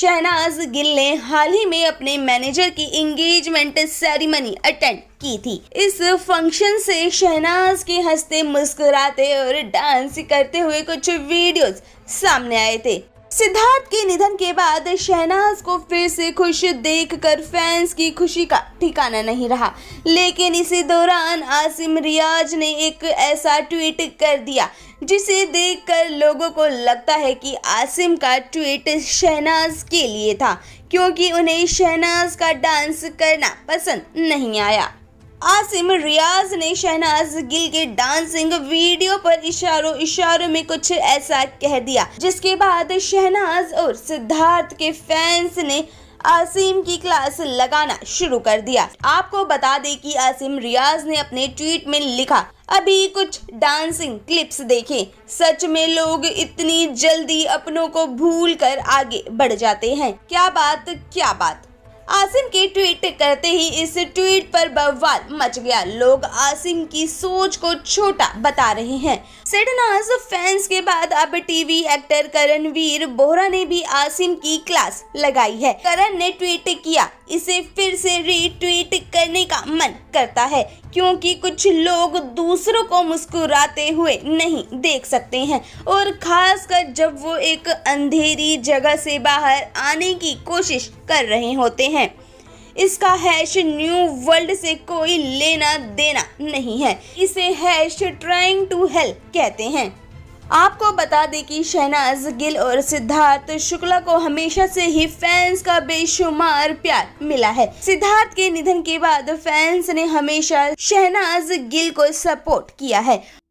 शहनाज गिल ने हाल ही में अपने मैनेजर की इंगेजमेंट सेरेमनी अटेंड की थी इस फंक्शन से शहनाज के हंसते मुस्कुराते और डांस करते हुए कुछ वीडियोस सामने आए थे सिद्धार्थ के निधन के बाद शहनाज को फिर से खुश देखकर फैंस की खुशी का ठिकाना नहीं रहा लेकिन इसी दौरान आसिम रियाज ने एक ऐसा ट्वीट कर दिया जिसे देखकर लोगों को लगता है कि आसिम का ट्वीट शहनाज के लिए था क्योंकि उन्हें शहनाज का डांस करना पसंद नहीं आया आसिम रियाज ने शहनाज गिल के डांसिंग वीडियो पर इशारों इशारों में कुछ ऐसा कह दिया जिसके बाद शहनाज और सिद्धार्थ के फैंस ने आसिम की क्लास लगाना शुरू कर दिया आपको बता दें कि आसिम रियाज ने अपने ट्वीट में लिखा अभी कुछ डांसिंग क्लिप्स देखें सच में लोग इतनी जल्दी अपनों को भूल कर आगे बढ़ जाते हैं क्या बात क्या बात आसिम के ट्वीट करते ही इस ट्वीट पर बवाल मच गया लोग आसिम की सोच को छोटा बता रहे हैं सेडनाज फैंस के बाद अब टीवी एक्टर करणवीर बोहरा ने भी आसिम की क्लास लगाई है करण ने ट्वीट किया इसे फिर से रीट्वीट करने का मन करता है क्योंकि कुछ लोग दूसरों को मुस्कुराते हुए नहीं देख सकते हैं और खासकर जब वो एक अंधेरी जगह से बाहर आने की कोशिश कर रहे होते हैं इसका हैश न्यू वर्ल्ड से कोई लेना देना नहीं है इसे हैश ट्राइंग टू हेल्प कहते हैं आपको बता दें कि शहनाज गिल और सिद्धार्थ शुक्ला को हमेशा से ही फैंस का बेशुमार प्यार मिला है सिद्धार्थ के निधन के बाद फैंस ने हमेशा शहनाज गिल को सपोर्ट किया है